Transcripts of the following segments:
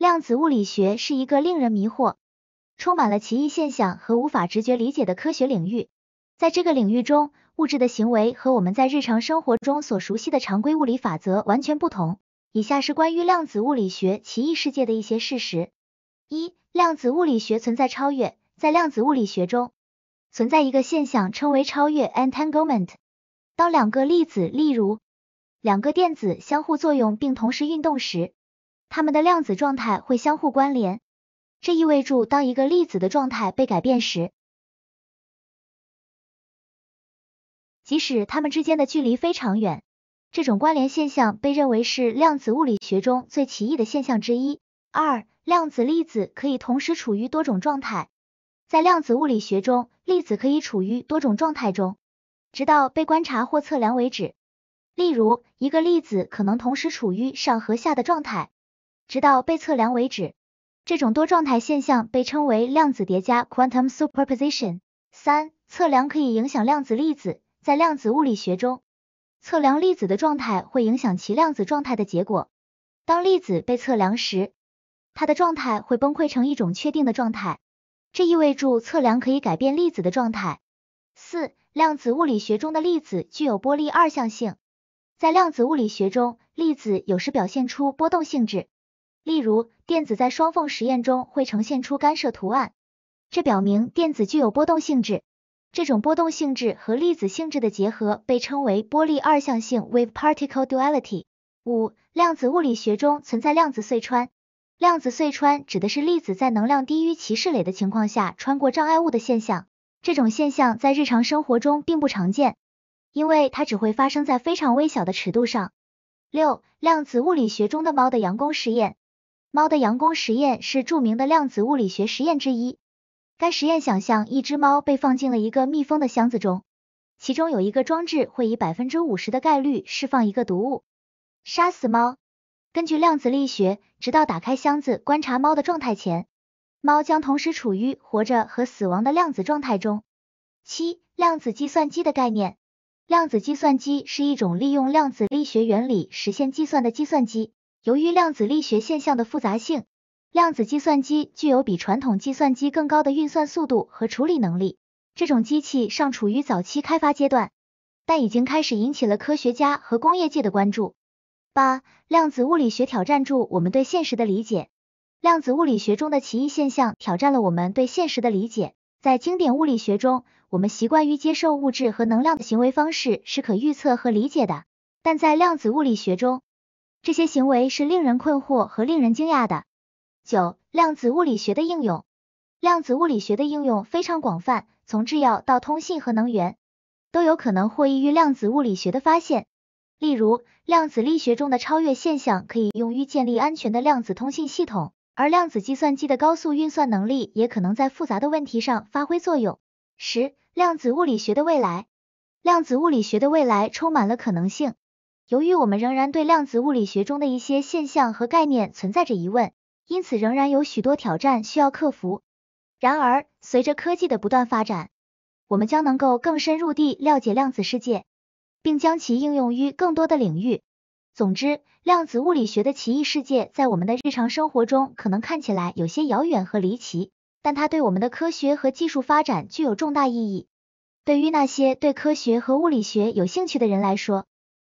量子物理学是一个令人迷惑、充满了奇异现象和无法直觉理解的科学领域。在这个领域中，物质的行为和我们在日常生活中所熟悉的常规物理法则完全不同。以下是关于量子物理学奇异世界的一些事实：一、量子物理学存在超越。在量子物理学中，存在一个现象称为超越 （entanglement）。当两个粒子，例如两个电子，相互作用并同时运动时，它们的量子状态会相互关联，这意味着当一个粒子的状态被改变时，即使它们之间的距离非常远，这种关联现象被认为是量子物理学中最奇异的现象之一。二、量子粒子可以同时处于多种状态。在量子物理学中，粒子可以处于多种状态中，直到被观察或测量为止。例如，一个粒子可能同时处于上和下的状态。直到被测量为止，这种多状态现象被称为量子叠加 （quantum superposition）。三、测量可以影响量子粒子。在量子物理学中，测量粒子的状态会影响其量子状态的结果。当粒子被测量时，它的状态会崩溃成一种确定的状态，这意味着测量可以改变粒子的状态。四、量子物理学中的粒子具有波粒二象性。在量子物理学中，粒子有时表现出波动性质。例如，电子在双缝实验中会呈现出干涉图案，这表明电子具有波动性质。这种波动性质和粒子性质的结合被称为波粒二象性 （wave-particle duality）。五、量子物理学中存在量子隧穿。量子隧穿指的是粒子在能量低于其势垒的情况下穿过障碍物的现象。这种现象在日常生活中并不常见，因为它只会发生在非常微小的尺度上。六、量子物理学中的猫的佯光实验。猫的佯光实验是著名的量子物理学实验之一。该实验想象一只猫被放进了一个密封的箱子中，其中有一个装置会以百分之五十的概率释放一个毒物，杀死猫。根据量子力学，直到打开箱子观察猫的状态前，猫将同时处于活着和死亡的量子状态中。七、量子计算机的概念。量子计算机是一种利用量子力学原理实现计算的计算机。由于量子力学现象的复杂性，量子计算机具有比传统计算机更高的运算速度和处理能力。这种机器尚处于早期开发阶段，但已经开始引起了科学家和工业界的关注。八、量子物理学挑战住我们对现实的理解。量子物理学中的奇异现象挑战了我们对现实的理解。在经典物理学中，我们习惯于接受物质和能量的行为方式是可预测和理解的，但在量子物理学中。这些行为是令人困惑和令人惊讶的。九、量子物理学的应用，量子物理学的应用非常广泛，从制药到通信和能源，都有可能获益于量子物理学的发现。例如，量子力学中的超越现象可以用于建立安全的量子通信系统，而量子计算机的高速运算能力也可能在复杂的问题上发挥作用。十、量子物理学的未来，量子物理学的未来充满了可能性。由于我们仍然对量子物理学中的一些现象和概念存在着疑问，因此仍然有许多挑战需要克服。然而，随着科技的不断发展，我们将能够更深入地了解量子世界，并将其应用于更多的领域。总之，量子物理学的奇异世界在我们的日常生活中可能看起来有些遥远和离奇，但它对我们的科学和技术发展具有重大意义。对于那些对科学和物理学有兴趣的人来说，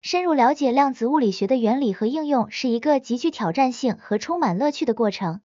深入了解量子物理学的原理和应用是一个极具挑战性和充满乐趣的过程。